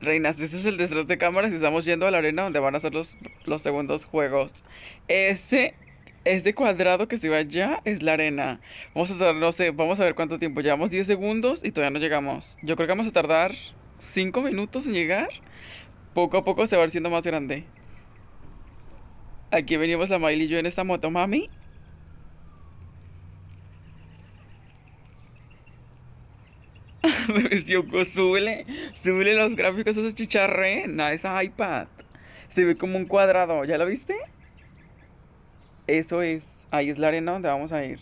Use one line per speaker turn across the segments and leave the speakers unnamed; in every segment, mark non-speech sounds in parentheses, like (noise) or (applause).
Reinas, este es el detrás de cámaras y estamos yendo a la arena donde van a ser los, segundos juegos. Ese, cuadrado que se va allá es la arena. Vamos a tardar, no sé, vamos a ver cuánto tiempo. Llevamos 10 segundos y todavía no llegamos. Yo creo que vamos a tardar 5 minutos en llegar. Poco a poco se va haciendo más grande. Aquí venimos la Miley y yo en esta moto, mami. Yoko, (laughs) súbele, súbele los gráficos a esa chicharrena, a esa iPad. Se ve como un cuadrado, ¿ya lo viste? Eso es, ahí es la arena donde vamos a ir.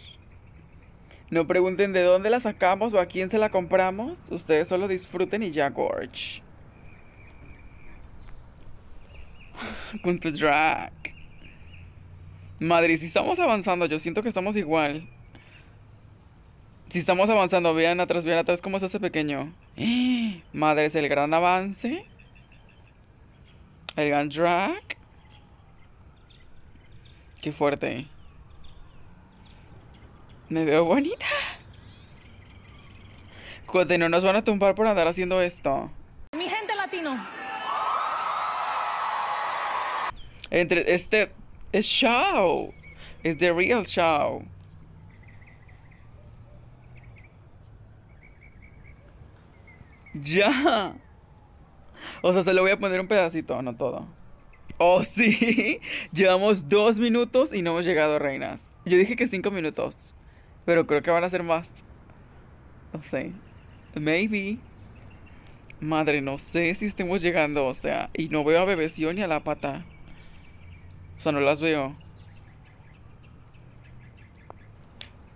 No pregunten de dónde la sacamos o a quién se la compramos. Ustedes solo disfruten y ya, Gorge. (laughs) Con tu drag. Madrid, si estamos avanzando, yo siento que estamos igual. Si estamos avanzando, vean atrás, vean atrás cómo se hace pequeño. (gasps) Madre, es el gran avance. El gran drag. Qué fuerte. Me veo bonita. Cuate, no nos van a tumbar por andar haciendo esto. Mi gente latino. Entre este es show. Es the real show. (laughs) Ya. O sea, se lo voy a poner un pedacito, no todo. Oh, (laughs) sí. Llevamos dos minutos y no hemos llegado, reinas. Yo dije que cinco minutos. Pero creo que van a ser más. No sé. Maybe. Madre, no sé si estemos llegando. O sea, y no veo a bebeción ni a la pata. O sea, no las veo.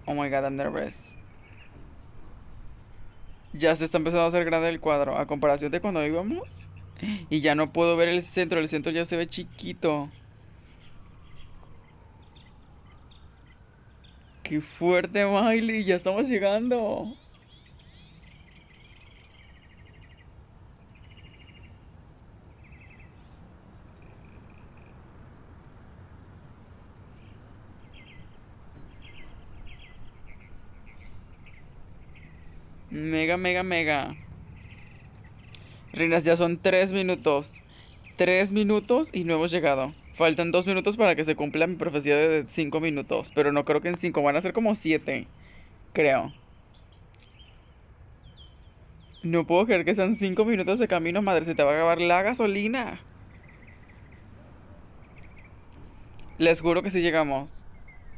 Oh my god, I'm nervous ya se está empezando a hacer grande el cuadro, a comparación de cuando íbamos. Y ya no puedo ver el centro, el centro ya se ve chiquito. ¡Qué fuerte, Miley! ¡Ya estamos llegando! Mega, mega, mega. Reinas, ya son tres minutos. Tres minutos y no hemos llegado. Faltan dos minutos para que se cumpla mi profecía de cinco minutos. Pero no creo que en cinco, van a ser como siete. Creo. No puedo creer que sean cinco minutos de camino, madre. Se te va a acabar la gasolina. Les juro que sí llegamos.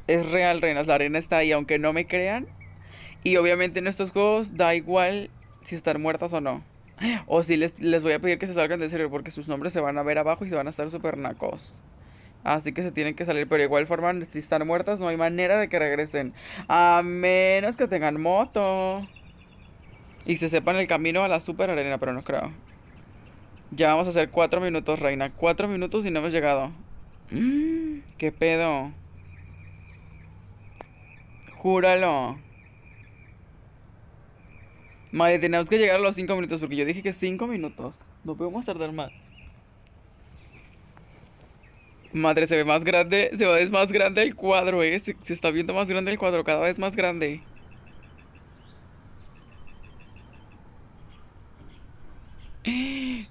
Es real, reinas. La arena está ahí. Aunque no me crean, y obviamente en estos juegos da igual si están muertas o no. O si les, les voy a pedir que se salgan del servidor porque sus nombres se van a ver abajo y se van a estar súper nacos. Así que se tienen que salir, pero de igual forma, si están muertas, no hay manera de que regresen. A menos que tengan moto. Y se sepan el camino a la super arena, pero no creo. Ya vamos a hacer cuatro minutos, reina. Cuatro minutos y no hemos llegado. Mm, ¡Qué pedo! Júralo. Madre, tenemos que llegar a los 5 minutos porque yo dije que 5 minutos. No podemos tardar más. Madre, se ve más grande, se ve más grande el cuadro, eh. Se, está viendo más grande el cuadro, cada vez más grande.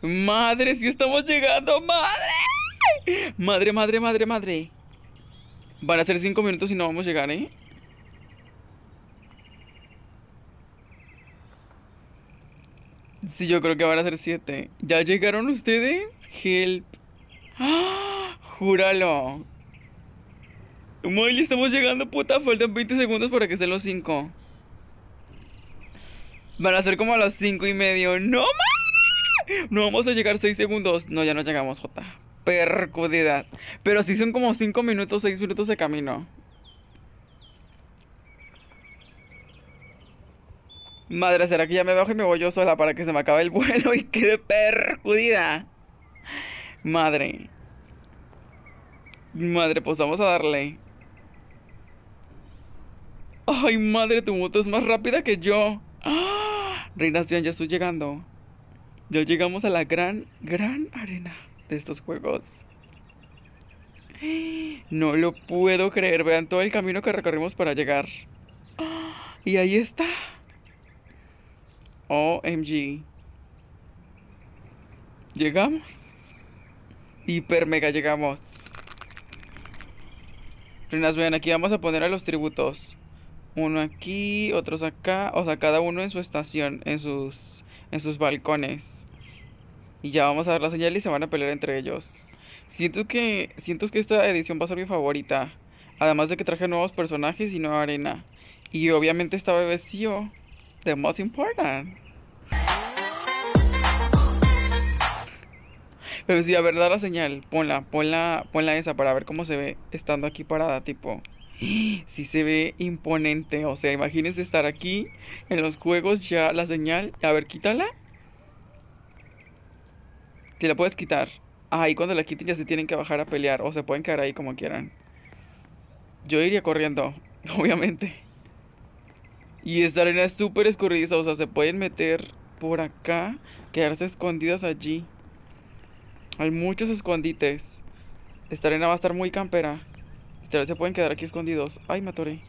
Madre, si sí estamos llegando, madre. Madre, madre, madre, madre. Van a ser 5 minutos y no vamos a llegar, eh. Sí, yo creo que van a ser siete. ¿Ya llegaron ustedes? Help. ¡Ah! Júralo. Miley, estamos llegando, puta. Faltan 20 segundos para que sean los cinco Van a ser como a las cinco y medio. ¡No, madre! No vamos a llegar seis segundos. No, ya no llegamos, Jota. Percudidas. Pero si son como cinco minutos, seis minutos de camino. Madre, ¿será que ya me bajo y me voy yo sola para que se me acabe el vuelo (laughs) y quede perjudida? Madre. Madre, pues vamos a darle. Ay, madre, tu moto es más rápida que yo. ¡Ah! (gasps) Reinación, ya estoy llegando. Ya llegamos a la gran, gran arena de estos juegos. (gasps) No lo puedo creer. Vean todo el camino que recorrimos para llegar. (gasps) Y ahí está. OMG. Llegamos. Hiper mega llegamos. Reinas, vean, aquí vamos a poner a los tributos. Uno aquí, otros acá. O sea, cada uno en su estación, en sus, en sus balcones. Y ya vamos a ver la señal y se van a pelear entre ellos. Siento que, siento que esta edición va a ser mi favorita. Además de que traje nuevos personajes y nueva arena. Y obviamente está Bebecío. Oh the most important. Pero sí, a ver, da la señal. Ponla, ponla, ponla esa para ver cómo se ve estando aquí parada, tipo. Sí (gasps) se ve imponente. O sea, imagínense estar aquí en los juegos ya la señal. A ver, quítala. Te la puedes quitar. Ahí cuando la quiten ya se tienen que bajar a pelear o se pueden quedar ahí como quieran. Yo iría corriendo, (laughs) obviamente. Y esta arena es súper escurridiza, o sea, se pueden meter por acá, quedarse escondidas allí. Hay muchos escondites. Esta arena va a estar muy campera. Literal, se pueden quedar aquí escondidos. Ay, me atoré.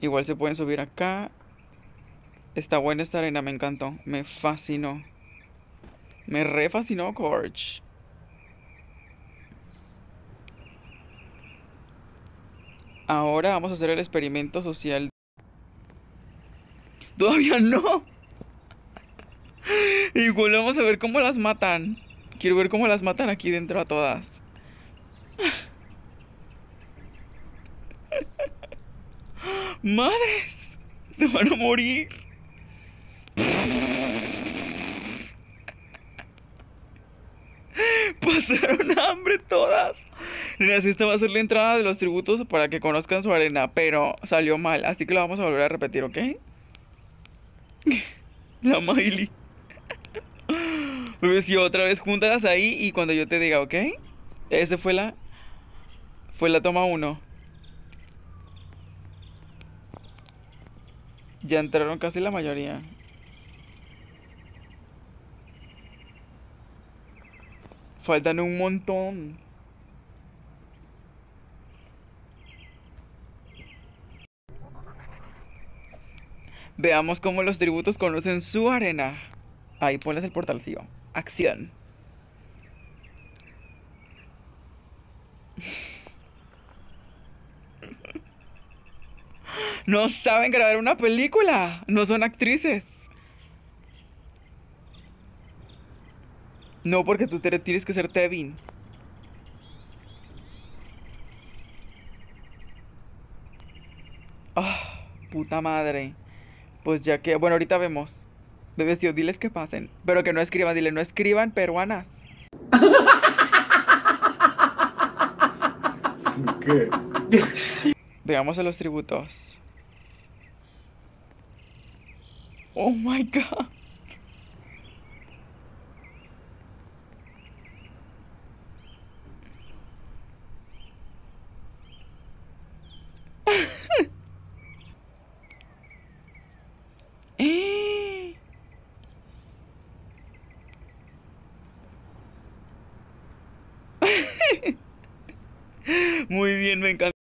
Igual se pueden subir acá. Está buena esta arena, me encantó. Me fascinó. Me re fascinó, Corch. Ahora vamos a hacer el experimento social. Todavía no. Y (laughs) vamos a ver cómo las matan. Quiero ver cómo las matan aquí dentro a todas. (laughs) Madres, se van a morir. (laughs) Pasaron hambre todas esta va a ser la entrada de los tributos para que conozcan su arena, pero salió mal, así que lo vamos a volver a repetir, ¿ok? (laughs) la Miley. pues si otra vez júntalas ahí y cuando yo te diga, ¿ok? Esa fue la. Fue la toma 1. Ya entraron casi la mayoría. Faltan un montón. Veamos cómo los tributos conocen su arena. Ahí pones el portalcillo. Acción. (laughs) No saben grabar una película. No son actrices. No, porque tú tienes que ser Tevin. Ah, puta madre. Pues ya que, bueno, ahorita vemos. Bebes, diles que pasen. Pero que no escriban, dile, no escriban peruanas. ¿Qué? Veamos a los tributos. Oh my god. también me